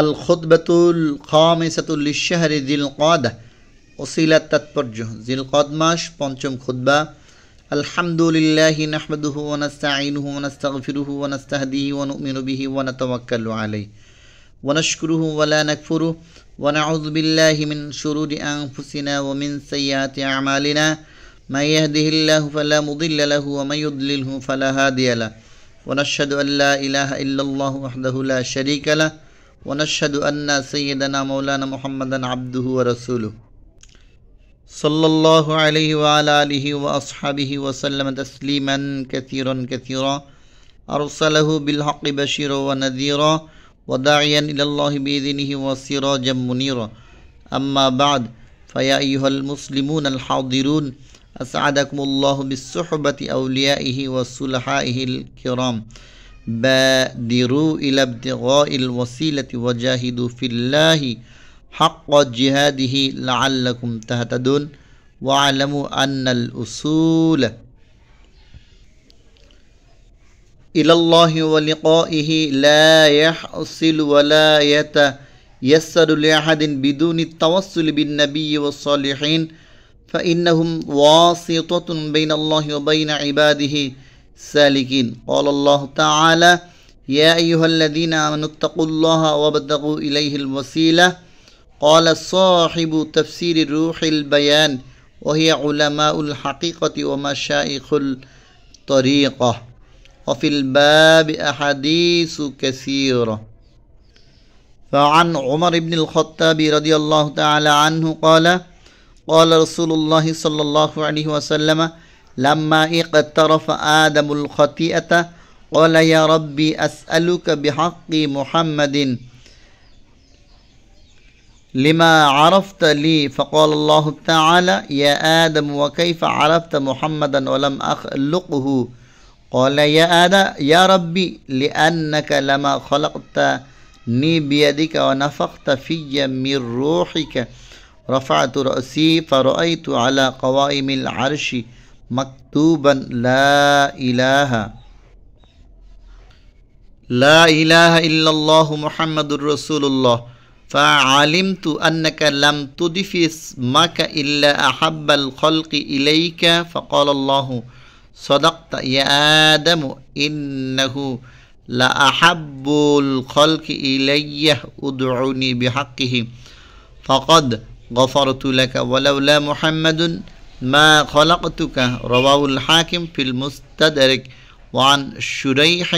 الخطبة الخامسة للشهر ذي القعدة أصيلة تتبرج ذي القعدة ماش پانچم خطبة الحمد لله نحمده ونستعينه ونستغفره ونستهديه ونؤمن به ونتوكل عليه ونشكره ولا نكفره ونعوذ بالله من شرور أنفسنا ومن سيئات أعمالنا من يهده الله فلا مضل له ومن يضلله فلا هادي له ونشهد أن لا إله إلا الله وحده لا شريك له ونشهد أن سيدنا مولانا محمدا عبده ورسوله صلى الله عليه وعلى آله وأصحابه وسلم تسليما كثيرا كثيرا أرسله بالحق بشيرا ونذيرا وداعيا إلى الله بإذنه وسراجا منيرا أما بعد فيا أيها المسلمون الحاضرون أسعدكم الله بالصحبة أوليائه وصلحائه الكرام بادروا إلى ابتغاء الوسيلة وجاهدوا في الله حق جهاده لعلكم تهتدون واعلموا أن الأصول إلى الله ولقائه لا يحصل ولا يتيسر لأحد بدون التوصل بالنبي والصالحين فإنهم واسطة بين الله وبين عباده السالكين قال الله تعالى يا أيها الذين آمنوا اتقوا الله وابتغوا إليه الوسيلة قال صاحب تفسير روح البيان وهي علماء الحقيقة ومشائخ الطريقة وفي الباب أحاديث كثيرة فعن عمر بن الخطاب رضي الله تعالى عنه قال قال رسول الله صلى الله عليه وسلم لما اقترف آدم الخطيئة قال يا ربي أسألك بحق محمد لما عرفت لي فقال الله تعالى يا آدم وكيف عرفت محمدا ولم أخلقه قال يا آدم يا ربي لأنك لما خلقتني بيدك ونفخت في من روحك رفعت رأسي فرأيت على قوائم العرش مكتوبا لا إله لا إله إلا الله محمد رسول الله فعلمت أنك لم تضف اسمك إلا أحب الخلق إليك فقال الله صدقت يا آدم إنه لأحب الخلق إلي ادعني بحقه فقد غفرت لك ولولا محمد ما خلقتك رواه الحاكم في المستدرك وعن شريح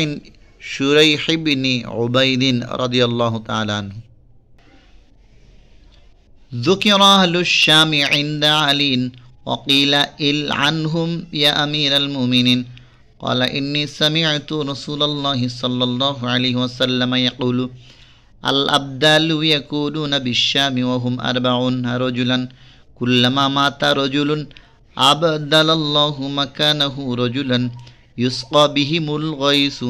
شريح بن عبيد رضي الله تعالى عنه ذكر أهل الشام عند علي وقيل إل عنهم يا أمير المؤمنين قال إني سمعت رسول الله صلى الله عليه وسلم يقول الأبدال يكونون بالشام وهم أربعون رجلا كلما مات رجل أبدل الله مكانه رجلا يسقى بهم الغيث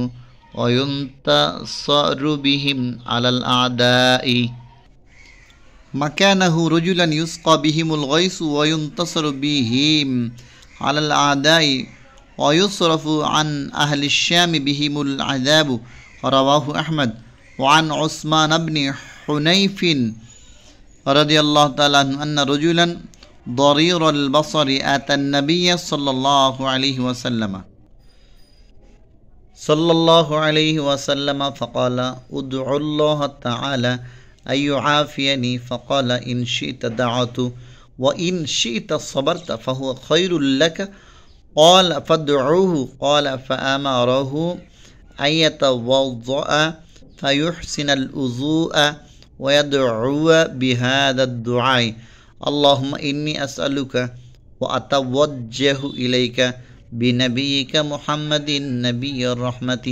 وينتصر بهم على الأعداء مكانه رجلا يسقى بهم الغيث وينتصر بهم على الأعداء ويصرف عن أهل الشام بهم العذاب رواه أحمد وعن عثمان بن حنيف رضي الله تعالى عنه أن رجلا ضرير البصر أتى النبي صلى الله عليه وسلم صلى الله عليه وسلم فقال ادعو الله تعالى أن يعافيني فقال إن شئت دعوت وإن شئت صبرت فهو خير لك قال فادعوه قال فأمره أن يتوضأ فيحسن الوضوء ويدعو بهذا الدعاء اللهم إني أسألك وأتوجه إليك بنبيك محمد نبي الرحمة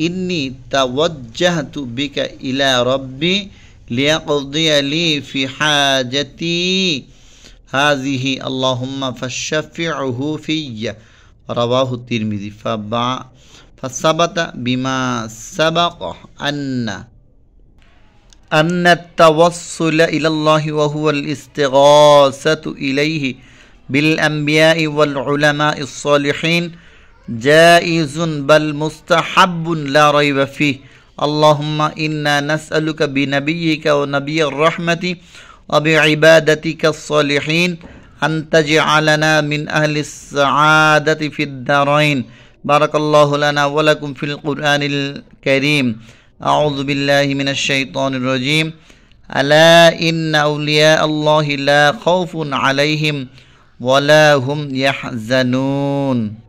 إني توجهت بك إلى ربي ليقضي لي في حاجتي هذه اللهم فشفعه في رواه الترمذي فبع فثبت بما سبق أن أن التوصل إلى الله وهو الاستغاثة إليه بالأنبياء والعلماء الصالحين جائز بل مستحب لا ريب فيه اللهم إنا نسألك بنبيك ونبي الرحمة وبعبادتك الصالحين أن تجعلنا من أهل السعادة في الدارين بارك الله لنا ولكم في القرآن الكريم أعوذ بالله من الشيطان الرجيم ألا إن أولياء الله لا خوف عليهم ولا هم يحزنون